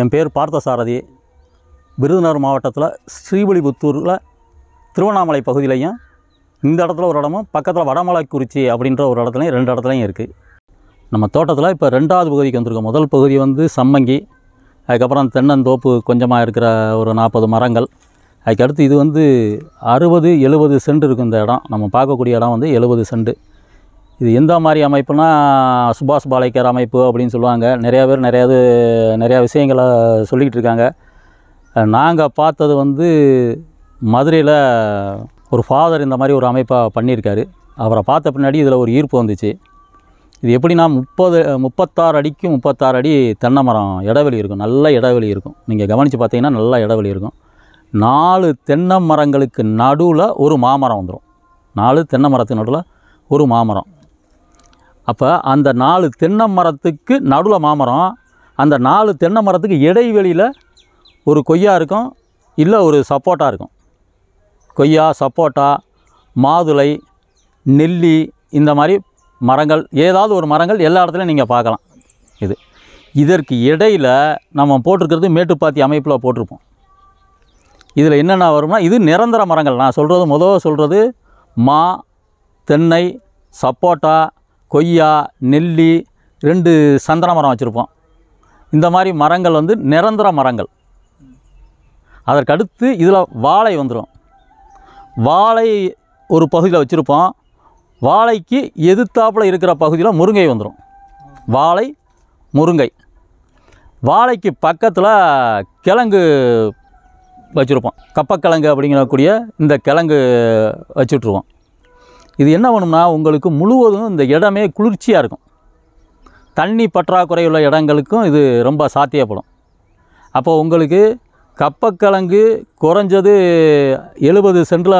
என் பேர் பார்த்தசாரதி விருதுநகர் மாவட்டத்தில் ஸ்ரீபலிபுத்தூரில் திருவண்ணாமலை பகுதியிலையும் இந்த இடத்துல ஒரு இடமும் பக்கத்தில் வடமலைக்குறிச்சி அப்படின்ற ஒரு இடத்துலையும் ரெண்டு இடத்துலையும் இருக்குது நம்ம தோட்டத்தில் இப்போ ரெண்டாவது பகுதிக்கு வந்திருக்கோம் முதல் பகுதி வந்து சம்மங்கி அதுக்கப்புறம் தென்னந்தோப்பு கொஞ்சமாக இருக்கிற ஒரு நாற்பது மரங்கள் அதுக்கடுத்து இது வந்து அறுபது எழுபது சென்ட் இருக்கும் இந்த இடம் நம்ம பார்க்கக்கூடிய இடம் வந்து எழுபது சென்ட் இது எந்த மாதிரி அமைப்புனா சுபாஷ் பாலைக்கர் அமைப்பு அப்படின்னு சொல்லுவாங்க நிறையா பேர் நிறையா இது நிறையா விஷயங்களை சொல்லிக்கிட்டு இருக்காங்க நாங்கள் பார்த்தது வந்து மதுரையில் ஒரு ஃபாதர் இந்த மாதிரி ஒரு அமைப்பாக பண்ணியிருக்காரு அவரை பார்த்த பின்னாடி இதில் ஒரு ஈர்ப்பு வந்துச்சு இது எப்படின்னா முப்பது முப்பத்தாறு அடிக்கும் முப்பத்தாறு அடி தென்னை மரம் இடைவெளி இருக்கும் நல்ல இடைவெளி இருக்கும் நீங்கள் கவனித்து பார்த்தீங்கன்னா நல்ல இடைவெளி இருக்கும் நாலு தென்னை மரங்களுக்கு நடுவில் ஒரு மாமரம் வந்துடும் நாலு தென்னை மரத்துக்கு நடுவில் ஒரு மாமரம் அப்போ அந்த நாலு தென்னை மரத்துக்கு நடுவில் மாமரம் அந்த நாலு தென்னை மரத்துக்கு இடைவெளியில் ஒரு கொய்யா இருக்கும் இல்லை ஒரு சப்போட்டா இருக்கும் கொய்யா சப்போட்டா மாதுளை நெல்லி இந்த மாதிரி மரங்கள் ஏதாவது ஒரு மரங்கள் எல்லா இடத்துலையும் நீங்கள் பார்க்கலாம் இது இதற்கு இடையில் நம்ம போட்டிருக்கிறது மேட்டுப்பாத்தி அமைப்பில் போட்டிருப்போம் இதில் என்னென்ன வரும்னா இது நிரந்தர மரங்கள் நான் சொல்கிறது முதல்ல சொல்கிறது மா தென்னை சப்போட்டா கொய்யா நெல்லி ரெண்டு சந்தன மரம் வச்சுருப்போம் இந்த மாதிரி மரங்கள் வந்து நிரந்தர மரங்கள் அதற்கடுத்து இதில் வாழை வந்துடும் வாழை ஒரு பகுதியில் வச்சுருப்போம் வாழைக்கு எதிர்த்தாப்பில் இருக்கிற பகுதியில் முருங்கை வந்துடும் வாழை முருங்கை வாழைக்கு பக்கத்தில் கிழங்கு வச்சுருப்போம் கப்பக்கிழங்கு அப்படிங்கக்கூடிய இந்த கிழங்கு வச்சுட்ருவோம் இது என்ன பண்ணும்னா உங்களுக்கு முழுவதும் இந்த இடமே குளிர்ச்சியாக இருக்கும் தண்ணி பற்றாக்குறை உள்ள இடங்களுக்கும் இது ரொம்ப சாத்தியப்படும் அப்போது உங்களுக்கு கப்பக்கிழங்கு குறைஞ்சது எழுபது சென்டில்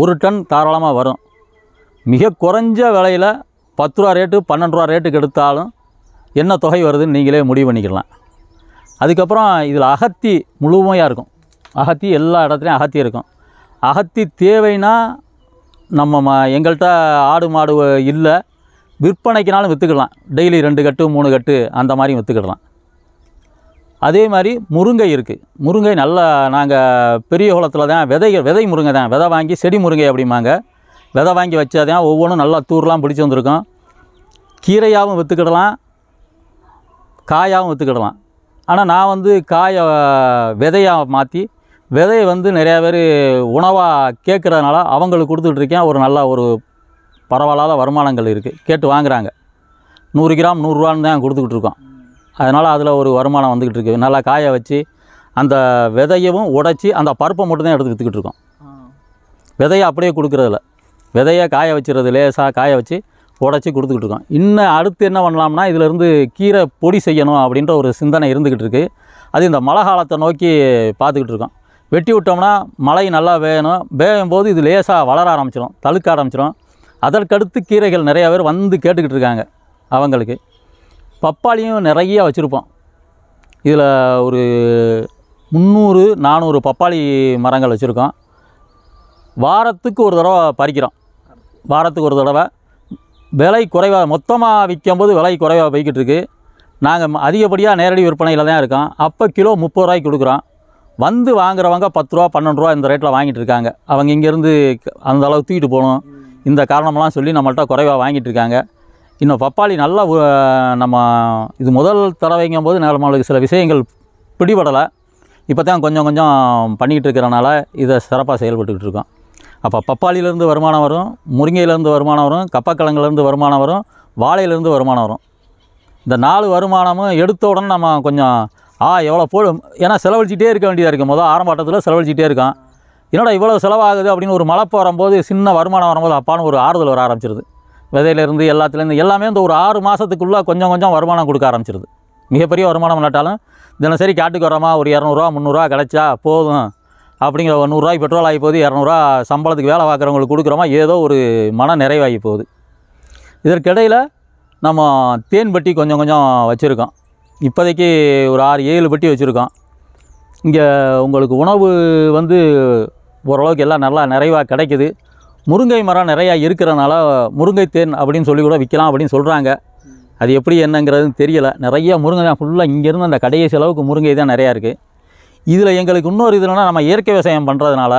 ஒரு டன் தாராளமாக வரும் மிக குறைஞ்ச விலையில் பத்து ரூபா ரேட்டு பன்னெண்டு ரூபா ரேட்டுக்கு எடுத்தாலும் என்ன தொகை வருதுன்னு நீங்களே முடிவு பண்ணிக்கலாம் அதுக்கப்புறம் இதில் அகத்தி முழுமையாக இருக்கும் அகத்தி எல்லா இடத்துலையும் அகத்தி இருக்கும் அகத்தி தேவைன்னா நம்ம ம எங்கள்கிட்ட ஆடு மாடு இல்லை விற்பனைக்குனாலும் விற்றுக்கிடலாம் டெய்லி ரெண்டு கட்டு மூணு கட்டு அந்த மாதிரியும் விற்றுக்கிடலாம் அதே மாதிரி முருங்கை இருக்குது முருங்கை நல்லா நாங்கள் பெரிய குளத்தில் தான் விதை விதை முருங்கை தான் விதை வாங்கி செடி முருங்கை அப்படிம்பாங்க விதை வாங்கி வச்சாதான் ஒவ்வொன்றும் நல்லா தூர்லாம் பிடிச்சி வந்திருக்கோம் கீரையாகவும் விற்றுக்கிடலாம் காயாகவும் விற்றுக்கிடலாம் ஆனால் நான் வந்து காயை விதையாக மாற்றி விதையை வந்து நிறையா பேர் உணவாக கேட்குறதுனால அவங்களுக்கு கொடுத்துட்ருக்கேன் ஒரு நல்ல ஒரு பரவாயில்லாத வருமானங்கள் இருக்குது கேட்டு வாங்குகிறாங்க நூறு கிராம் நூறுரூவான்னு தான் கொடுத்துக்கிட்டு அதனால் அதில் ஒரு வருமானம் வந்துக்கிட்டு இருக்குது நல்லா காய வச்சு அந்த விதையவும் உடைச்சி அந்த பருப்பை மட்டும் தான் எடுத்துக்கிட்டு இருக்கோம் விதையை அப்படியே கொடுக்குறதில்ல விதையை காய வச்சுறது லேசாக காய வச்சு உடச்சி கொடுத்துக்கிட்டு இருக்கோம் இன்னும் அடுத்து என்ன பண்ணலாம்னா இதிலேருந்து கீரை பொடி செய்யணும் அப்படின்ற ஒரு சிந்தனை இருந்துக்கிட்டு இருக்குது அது இந்த மழை காலத்தை நோக்கி பார்த்துக்கிட்டு இருக்கோம் வெட்டி விட்டோம்னா மழை நல்லா வேணும் வேகும் போது இது லேசாக வளர ஆரம்பிச்சிடும் தழுக்க ஆரம்பிச்சிடும் அதற்கடுத்து கீரைகள் நிறையா பேர் வந்து கேட்டுக்கிட்டு இருக்காங்க அவங்களுக்கு பப்பாளியும் நிறையா வச்சுருப்போம் இதில் ஒரு முந்நூறு நானூறு பப்பாளி மரங்கள் வச்சுருக்கோம் வாரத்துக்கு ஒரு தடவை பறிக்கிறோம் வாரத்துக்கு ஒரு தடவை விலை குறைவாக மொத்தமாக விற்கும்போது விலை குறைவாக போய்கிட்டு இருக்குது நாங்கள் அதிகப்படியாக நேரடி விற்பனையில் தான் இருக்கோம் அப்போ கிலோ முப்பது ரூபாய்க்கு கொடுக்குறோம் வந்து வாங்குறவங்க பத்து ரூபா பன்னெண்டு ரூபா இந்த ரேட்டில் வாங்கிட்டு இருக்காங்க அவங்க இங்கேருந்து அந்த அளவு தூக்கிட்டு போகணும் இந்த காரணமெல்லாம் சொல்லி நம்மள்கிட்ட குறைவாக வாங்கிட்டு இருக்காங்க இன்னும் பப்பாளி நல்லா நம்ம இது முதல் தடவைங்கும் போது நம்மளுக்கு சில விஷயங்கள் பிடிபடலை இப்போ தான் கொஞ்சம் கொஞ்சம் பண்ணிக்கிட்டு இருக்கிறனால இதை சிறப்பாக செயல்பட்டுக்கிட்டு இருக்கோம் அப்போ பப்பாளியிலேருந்து வருமானம் வரும் முருங்கையிலேருந்து வருமானம் வரும் கப்பக்கிழங்குலேருந்து வருமானம் வரும் வாழையிலேருந்து வருமானம் வரும் இந்த நாலு வருமானமும் எடுத்த உடனே நம்ம கொஞ்சம் ஆ எவ்வளோ போடும் ஏன்னா செலவழிச்சிட்டே இருக்க வேண்டியதாக இருக்கும் மொதல் ஆரம்பத்தில் செலவழிச்சிட்டே இருக்கான் என்னோட இவ்வளோ செலவாகுது அப்படின்னு ஒரு மழைப்பு வரும்போது சின்ன வருமானம் வரும்போது அப்பான்னு ஒரு ஆறுதல் வர ஆரம்பிச்சிருது விதையிலேருந்து எல்லாத்துலேருந்து எல்லாமே இந்த ஒரு ஆறு மாதத்துக்குள்ளே கொஞ்சம் கொஞ்சம் வருமானம் கொடுக்க ஆரம்பிச்சிருது மிகப்பெரிய வருமானம் இல்லாட்டாலும் தினசரி காட்டுக்கு வரமா ஒரு இரநூறுவா முந்நூறுரூவா கிடச்சா போதும் அப்படிங்கிற ஒரு நூறுரூவாய் பெட்ரோல் ஆகி போகுது இரநூறுவா சம்பளத்துக்கு வேலை பார்க்குறவங்களுக்கு கொடுக்குறோமா ஏதோ ஒரு மன நிறைவாகி போகுது இதற்கிடையில் நம்ம தேன்பட்டி கொஞ்சம் கொஞ்சம் வச்சுருக்கோம் இப்போதைக்கு ஒரு ஆறு ஏழு பட்டி வச்சுருக்கோம் இங்கே உங்களுக்கு உணவு வந்து ஓரளவுக்கு எல்லாம் நல்லா நிறைவாக கிடைக்குது முருங்கை மரம் நிறையா இருக்கிறனால முருங்கை தேன் அப்படின்னு சொல்லி கூட விற்கலாம் அப்படின்னு சொல்கிறாங்க அது எப்படி என்னங்கிறதுன்னு தெரியலை நிறைய முருங்கை தான் ஃபுல்லாக இங்கேருந்து அந்த கடையை செலவுக்கு முருங்கை தான் நிறையா இருக்குது இதில் எங்களுக்கு இன்னொரு இதுனால் நம்ம இயற்கை விவசாயம் பண்ணுறதுனால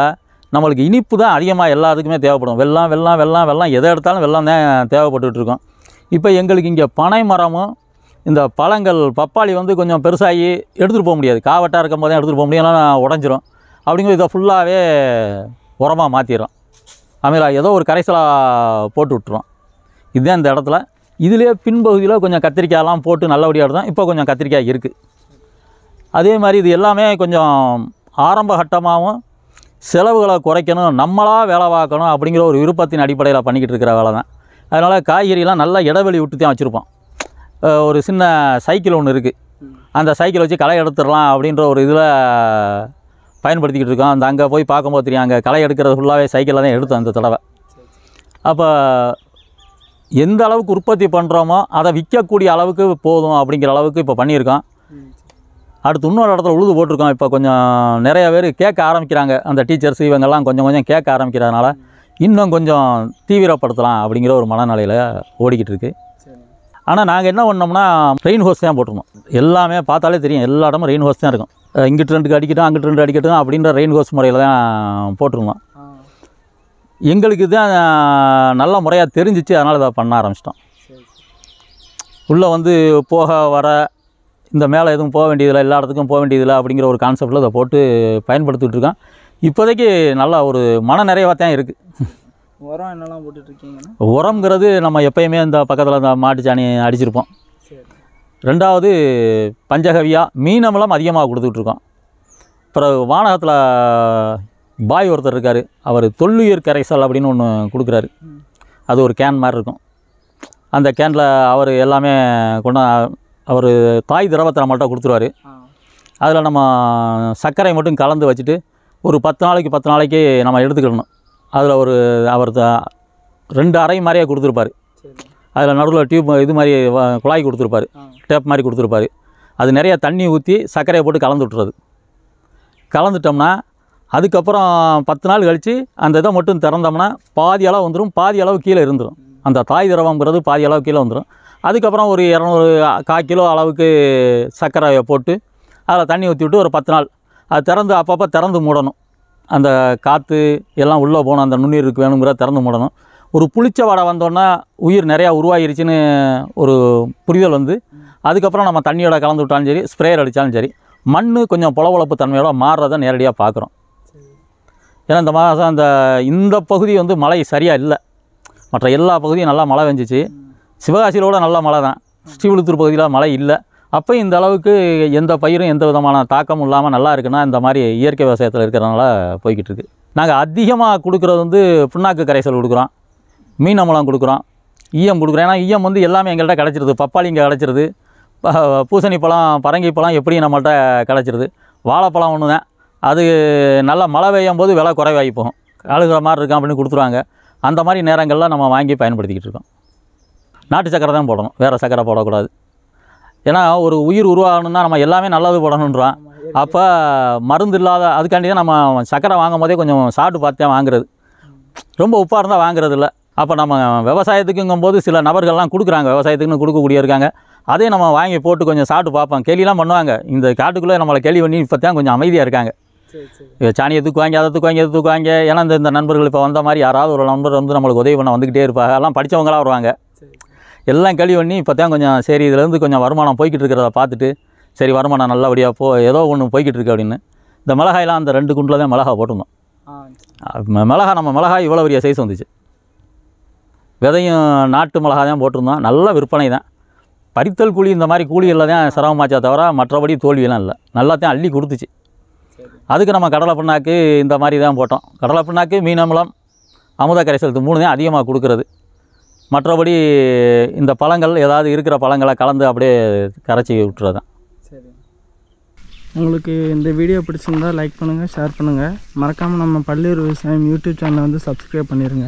நம்மளுக்கு இனிப்பு தான் அதிகமாக எல்லாத்துக்குமே தேவைப்படும் வெள்ளம் வெள்ளம் வெள்ளம் வெள்ளம் எதை எடுத்தாலும் வெள்ளம் தான் தேவைப்பட்டுருக்கோம் இப்போ எங்களுக்கு இங்கே பனை மரமும் இந்த பழங்கள் பப்பாளி வந்து கொஞ்சம் பெருசாகி எடுத்துகிட்டு போக முடியாது காவட்டாக இருக்கும் போதே எடுத்துகிட்டு போக முடியும் ஏன்னா உடஞ்சிரும் அப்படிங்கிறது இதை ஃபுல்லாகவே உரமாக மாற்றிடும் அமீரா ஏதோ ஒரு கரைசலாக போட்டு விட்டுரும் இதுதான் இந்த இடத்துல இதிலே பின்பகுதியில் கொஞ்சம் கத்திரிக்காயெல்லாம் போட்டு நல்லபடியாக எடுத்தோம் இப்போ கொஞ்சம் கத்திரிக்காய் இருக்குது அதே மாதிரி இது எல்லாமே கொஞ்சம் ஆரம்ப கட்டமாகவும் செலவுகளை குறைக்கணும் நம்மளாக வேலை பார்க்கணும் அப்படிங்கிற ஒரு விருப்பத்தின் அடிப்படையில் பண்ணிக்கிட்டு இருக்கிற வேலை தான் அதனால் காய்கறிலாம் நல்லா இடைவெளி விட்டு தான் வச்சுருப்போம் ஒரு சின்ன சைக்கிள் ஒன்று இருக்குது அந்த சைக்கிள் வச்சு களை எடுத்துடலாம் அப்படின்ற ஒரு இதில் பயன்படுத்திக்கிட்டு இருக்கோம் அந்த அங்கே போய் பார்க்கும்போது தெரியும் அங்கே களை எடுக்கிறது ஃபுல்லாகவே சைக்கிளில் தான் எடுத்தோம் அந்த தடவை அப்போ எந்த அளவுக்கு உற்பத்தி பண்ணுறோமோ அதை விற்கக்கூடிய அளவுக்கு போதும் அப்படிங்கிற அளவுக்கு இப்போ பண்ணியிருக்கோம் அடுத்து இன்னொரு இடத்துல உழுது போட்டிருக்கோம் இப்போ கொஞ்சம் நிறைய பேர் கேட்க ஆரம்பிக்கிறாங்க அந்த டீச்சர்ஸ் இவங்கெல்லாம் கொஞ்சம் கொஞ்சம் கேட்க ஆரம்பிக்கிறதுனால இன்னும் கொஞ்சம் தீவிரப்படுத்தலாம் அப்படிங்கிற ஒரு மனநிலையில் ஓடிக்கிட்டு இருக்குது ஆனால் நாங்கள் என்ன பண்ணோம்னா ரெயின் ஹோஸ் தான் போட்டிருந்தோம் எல்லாமே பார்த்தாலே தெரியும் எல்லா இடமும் ரெயின் ஹோஸ் தான் இருக்கும் இங்கிட்டு ரெண்டு அடிக்கட்டும் அங்கிட்டு ரெண்டு அடிக்கட்டும் அப்படின்ற ரெயின் ஹோஸ் முறையில் தான் போட்டிருந்தோம் எங்களுக்கு தான் நல்ல முறையாக தெரிஞ்சிச்சு அதனால் இதை பண்ண ஆரம்பிச்சிட்டோம் உள்ளே வந்து போக வர இந்த மேலே எதுவும் போக வேண்டியதில்லை எல்லா இடத்துக்கும் போக வேண்டியதில்லை அப்படிங்கிற ஒரு கான்செப்டில் இதை போட்டு பயன்படுத்திகிட்ருக்கோம் இப்போதைக்கு நல்லா ஒரு மன நிறைவாக தான் இருக்குது உரம் உரம்ங்கிறது நம்ம எப்பயுமே இந்த பக்கத்தில் இந்த மாட்டு சாணி அடிச்சிருப்போம் ரெண்டாவது பஞ்சகவியா மீன் அமலம் அதிகமாக கொடுத்துட்ருக்கோம் அப்புறம் வானகத்தில் பாய் ஒருத்தர் இருக்கார் அவர் தொல்லுயிர் கரைசல் அப்படின்னு ஒன்று கொடுக்குறாரு அது ஒரு கேன் மாதிரி இருக்கும் அந்த கேனில் அவர் எல்லாமே கொண்டா அவர் தாய் திரவத்தை நம்மள்ட்ட கொடுத்துருவார் அதில் நம்ம சர்க்கரை மட்டும் கலந்து வச்சுட்டு ஒரு பத்து நாளைக்கு பத்து நாளைக்கு நம்ம எடுத்துக்கிடணும் அதில் ஒரு அவர் ரெண்டு அறை மாதிரியே கொடுத்துருப்பார் அதில் நடுவில் டியூப் இது மாதிரி குழாய் கொடுத்துருப்பார் டேப் மாதிரி கொடுத்துருப்பார் அது நிறையா தண்ணி ஊற்றி சர்க்கரையை போட்டு கலந்து விட்டுறது கலந்துட்டோம்னா அதுக்கப்புறம் பத்து நாள் கழித்து அந்த இதை மட்டும் திறந்தோம்னா பாதி அளவு வந்துடும் பாதி அளவு கீழே இருந்துடும் அந்த தாய் திரவங்கிறது பாதி அளவு கீழே வந்துடும் அதுக்கப்புறம் ஒரு இரநூறு கால் கிலோ அளவுக்கு சர்க்கரையை போட்டு அதில் தண்ணி ஊற்றி விட்டு ஒரு பத்து நாள் அது திறந்து அப்பப்போ திறந்து மூடணும் அந்த காற்று எல்லாம் உள்ளே போகணும் அந்த நுண்ணுயிருக்கு வேணுங்கிற திறந்து மூடணும் ஒரு புளிச்ச வாடை வந்தோன்னா உயிர் நிறையா உருவாயிருச்சுன்னு ஒரு புரிதல் வந்து அதுக்கப்புறம் நம்ம தண்ணியோட கலந்து விட்டாலும் சரி ஸ்ப்ரேயர் அடித்தாலும் சரி மண் கொஞ்சம் புலவளப்பு தன்மையோட மாறுறத நேரடியாக பார்க்குறோம் ஏன்னா இந்த மாதம் அந்த இந்த பகுதி வந்து மழை சரியாக இல்லை மற்ற எல்லா பகுதியும் நல்லா மழை வெஞ்சிச்சு சிவகாசியிலோட நல்லா மழை தான் ஸ்ரீவிழுத்தூர் பகுதியில் மழை இல்லை அப்போ இந்த அளவுக்கு எந்த பயிரும் எந்த விதமான தாக்கமும் இல்லாமல் நல்லா இருக்குன்னா இந்த மாதிரி இயற்கை விவசாயத்தில் இருக்கிறனால போய்கிட்டு இருக்குது நாங்கள் அதிகமாக கொடுக்குறது வந்து புண்ணாக்கு கரைசல் கொடுக்குறோம் மீன் அமலம் கொடுக்குறோம் ஈயம் கொடுக்குறோம் ஏன்னா ஈயம் வந்து எல்லாமே எங்கள்கிட்ட கிடச்சிருது பப்பாளி இங்கே கிடச்சிருது பூசணி பழம் பரங்கி பழம் எப்படியும் நம்மள்கிட்ட கிடச்சிருது வாழைப்பழம் ஒன்று தான் அது நல்லா மழை பெய்யும் போது விலை குறைவாகி போகும் அழுகிற மாதிரி இருக்கும் அப்படின்னு கொடுத்துருவாங்க அந்த மாதிரி நேரங்களில் நம்ம வாங்கி பயன்படுத்திக்கிட்டு இருக்கோம் நாட்டு சக்கரை தான் போடணும் வேறு சக்கரை போடக்கூடாது ஏன்னா ஒரு உயிர் உருவாகணும்னா நம்ம எல்லாமே நல்லது போடணுன்றான் அப்போ மருந்து இல்லாத அதுக்காண்டி தான் நம்ம சக்கரை வாங்கும் போதே கொஞ்சம் சாப்பிட்டு பார்த்தேன் வாங்குறது ரொம்ப உப்பாக இருந்தால் வாங்குறது இல்லை அப்போ நம்ம விவசாயத்துக்குங்கும் போது சில நபர்கள்லாம் கொடுக்குறாங்க விவசாயத்துக்குன்னு கொடுக்கக்கூடிய இருக்காங்க அதையும் நம்ம வாங்கி போட்டு கொஞ்சம் சாப்பிட்டு பார்ப்போம் கேலிலாம் பண்ணுவாங்க இந்த காட்டுக்குள்ளே நம்மளை கேள்வி பண்ணி இப்போ தான் கொஞ்சம் அமைதியாக இருக்காங்க சாணியை வாங்கி அதை தூக்குவாங்க அதை தூக்குவாங்க ஏன்னா இந்த நண்பர்கள் இப்போ வந்த மாதிரி யாராவது ஒரு நண்பர் வந்து நம்மளுக்கு உதவி பண்ண வந்துக்கிட்டே இருப்பாங்க எல்லாம் படித்தவங்களாக வருவாங்க எல்லாம் கழிவு பண்ணி இப்போ தான் கொஞ்சம் சரி இதுலேருந்து கொஞ்சம் வருமானம் போய்கிட்டு இருக்கிறத பார்த்துட்டு சரி வருமானம் நல்லபடியாக போ ஏதோ ஒன்று போய்கிட்டு இருக்கு அப்படின்னு இந்த மிளகாயெல்லாம் அந்த ரெண்டு குண்டில் தான் மிளகா போட்டிருந்தோம் மிளகா நம்ம மிளகாய் இவ்வளோ பெரிய சைஸ் வந்துச்சு விதையும் நாட்டு மிளகா தான் போட்டிருந்தோம் நல்ல விற்பனை தான் பறித்தல் கூலி இந்த மாதிரி கூலிகளில் தான் சிரமமாச்சா தவிர மற்றபடி தோல்வியெல்லாம் இல்லை நல்லா தான் அள்ளி கொடுத்துச்சு அதுக்கு நம்ம கடலை பிண்ணாக்கு இந்த மாதிரி தான் போட்டோம் கடலை பிண்ணாக்கு மீனமலம் அமுத கரைசல் மூணு தான் அதிகமாக கொடுக்குறது மற்றபடி இந்த பழங்கள் ஏதாவது இருக்கிற பழங்களை கலந்து அப்படியே கரைச்சி விட்டுறது சரி உங்களுக்கு இந்த வீடியோ பிடிச்சிருந்தால் லைக் பண்ணுங்கள் ஷேர் பண்ணுங்கள் மறக்காமல் நம்ம பள்ளியூர் விவசாயம் யூடியூப் சேனலை வந்து சப்ஸ்கிரைப் பண்ணிடுங்க